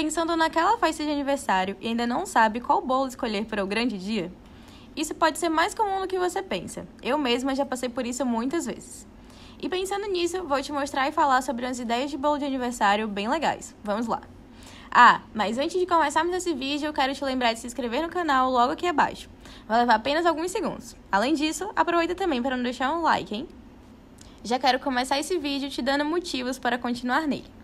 pensando naquela festa de aniversário e ainda não sabe qual bolo escolher para o grande dia? Isso pode ser mais comum do que você pensa. Eu mesma já passei por isso muitas vezes. E pensando nisso, vou te mostrar e falar sobre umas ideias de bolo de aniversário bem legais. Vamos lá! Ah, mas antes de começarmos esse vídeo, eu quero te lembrar de se inscrever no canal logo aqui abaixo. Vai levar apenas alguns segundos. Além disso, aproveita também para não deixar um like, hein? Já quero começar esse vídeo te dando motivos para continuar nele.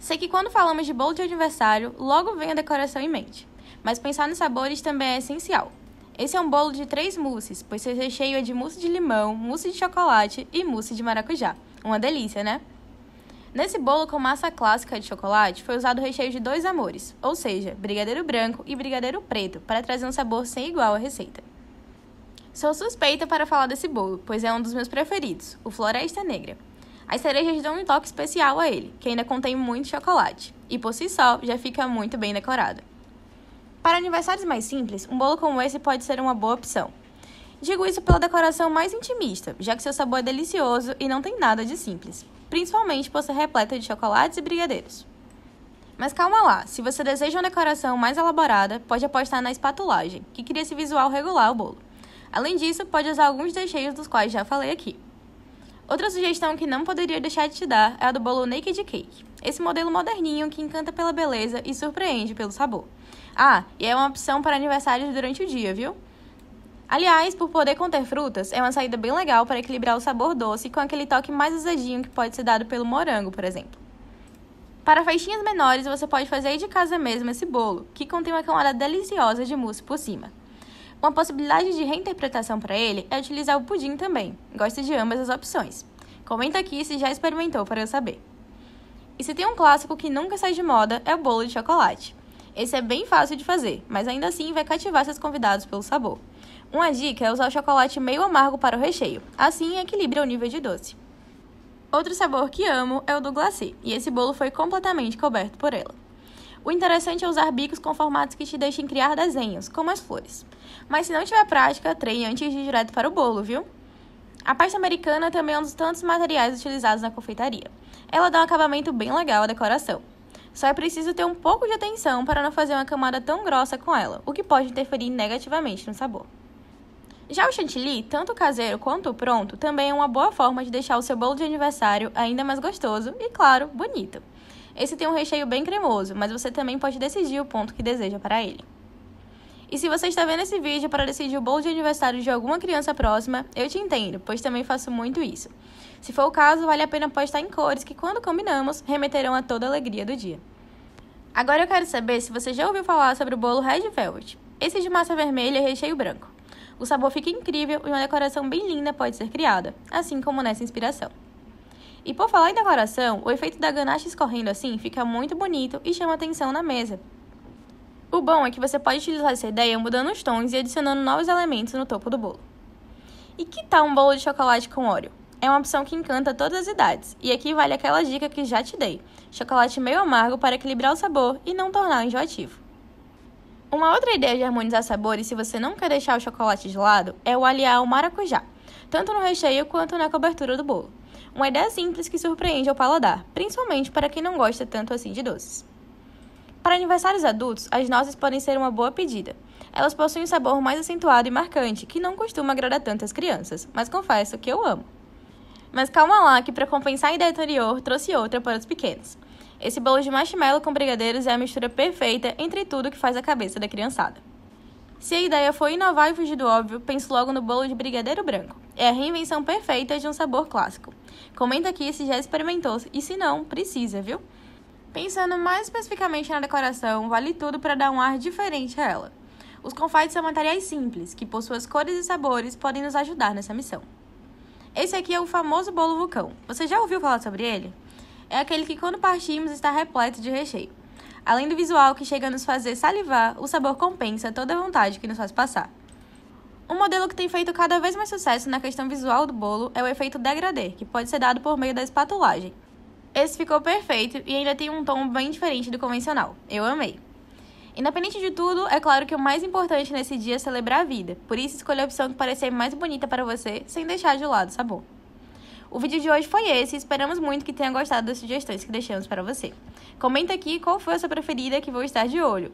Sei que quando falamos de bolo de aniversário, logo vem a decoração em mente, mas pensar nos sabores também é essencial. Esse é um bolo de três mousses, pois seu recheio é de mousse de limão, mousse de chocolate e mousse de maracujá. Uma delícia, né? Nesse bolo com massa clássica de chocolate foi usado o recheio de dois amores, ou seja, brigadeiro branco e brigadeiro preto, para trazer um sabor sem igual à receita. Sou suspeita para falar desse bolo, pois é um dos meus preferidos, o Floresta Negra. As cerejas dão um toque especial a ele, que ainda contém muito chocolate, e por si só já fica muito bem decorado. Para aniversários mais simples, um bolo como esse pode ser uma boa opção. Digo isso pela decoração mais intimista, já que seu sabor é delicioso e não tem nada de simples, principalmente por ser repleta de chocolates e brigadeiros. Mas calma lá, se você deseja uma decoração mais elaborada, pode apostar na espatulagem, que cria esse visual regular ao bolo. Além disso, pode usar alguns recheios dos quais já falei aqui. Outra sugestão que não poderia deixar de te dar é a do bolo Naked Cake. Esse modelo moderninho que encanta pela beleza e surpreende pelo sabor. Ah, e é uma opção para aniversários durante o dia, viu? Aliás, por poder conter frutas, é uma saída bem legal para equilibrar o sabor doce com aquele toque mais azedinho que pode ser dado pelo morango, por exemplo. Para festinhas menores, você pode fazer aí de casa mesmo esse bolo, que contém uma camada deliciosa de mousse por cima. Uma possibilidade de reinterpretação para ele é utilizar o pudim também. Gosto de ambas as opções. Comenta aqui se já experimentou para eu saber. E se tem um clássico que nunca sai de moda é o bolo de chocolate. Esse é bem fácil de fazer, mas ainda assim vai cativar seus convidados pelo sabor. Uma dica é usar o chocolate meio amargo para o recheio, assim equilibra o nível de doce. Outro sabor que amo é o do glacê, e esse bolo foi completamente coberto por ela. O interessante é usar bicos com formatos que te deixem criar desenhos, como as flores. Mas se não tiver prática, treine antes de ir direto para o bolo, viu? A pasta americana também é um dos tantos materiais utilizados na confeitaria. Ela dá um acabamento bem legal à decoração. Só é preciso ter um pouco de atenção para não fazer uma camada tão grossa com ela, o que pode interferir negativamente no sabor. Já o chantilly, tanto caseiro quanto pronto, também é uma boa forma de deixar o seu bolo de aniversário ainda mais gostoso e, claro, bonito. Esse tem um recheio bem cremoso, mas você também pode decidir o ponto que deseja para ele. E se você está vendo esse vídeo para decidir o bolo de aniversário de alguma criança próxima, eu te entendo, pois também faço muito isso. Se for o caso, vale a pena postar em cores que, quando combinamos, remeterão a toda a alegria do dia. Agora eu quero saber se você já ouviu falar sobre o bolo Red Velvet. Esse de massa vermelha e é recheio branco. O sabor fica incrível e uma decoração bem linda pode ser criada, assim como nessa inspiração. E por falar em decoração, o efeito da ganache escorrendo assim fica muito bonito e chama atenção na mesa. O bom é que você pode utilizar essa ideia mudando os tons e adicionando novos elementos no topo do bolo. E que tal um bolo de chocolate com óleo? É uma opção que encanta todas as idades, e aqui vale aquela dica que já te dei: chocolate meio amargo para equilibrar o sabor e não tornar enjoativo. Uma outra ideia de harmonizar sabores, se você não quer deixar o chocolate de lado, é o aliar o maracujá, tanto no recheio quanto na cobertura do bolo. Uma ideia simples que surpreende ao paladar, principalmente para quem não gosta tanto assim de doces. Para aniversários adultos, as nozes podem ser uma boa pedida. Elas possuem um sabor mais acentuado e marcante, que não costuma agradar tanto as crianças, mas confesso que eu amo. Mas calma lá, que para compensar a ideia anterior, trouxe outra para os pequenos. Esse bolo de marshmallow com brigadeiros é a mistura perfeita entre tudo que faz a cabeça da criançada. Se a ideia foi inovar e fugir do óbvio, pense logo no bolo de brigadeiro branco. É a reinvenção perfeita de um sabor clássico. Comenta aqui se já experimentou e se não, precisa, viu? Pensando mais especificamente na decoração, vale tudo para dar um ar diferente a ela. Os confites são materiais simples, que por suas cores e sabores podem nos ajudar nessa missão. Esse aqui é o famoso bolo vulcão. Você já ouviu falar sobre ele? É aquele que quando partimos está repleto de recheio. Além do visual que chega a nos fazer salivar, o sabor compensa toda a vontade que nos faz passar. Um modelo que tem feito cada vez mais sucesso na questão visual do bolo é o efeito degradê, que pode ser dado por meio da espatulagem. Esse ficou perfeito e ainda tem um tom bem diferente do convencional. Eu amei. Independente de tudo, é claro que o mais importante nesse dia é celebrar a vida, por isso escolha a opção que parecer mais bonita para você, sem deixar de lado o sabor. O vídeo de hoje foi esse e esperamos muito que tenha gostado das sugestões que deixamos para você. Comenta aqui qual foi a sua preferida que vou estar de olho.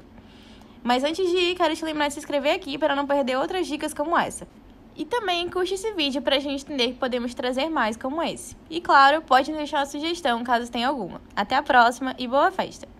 Mas antes de ir, quero te lembrar de se inscrever aqui para não perder outras dicas como essa. E também curte esse vídeo para a gente entender que podemos trazer mais como esse. E claro, pode deixar uma sugestão caso tenha alguma. Até a próxima e boa festa!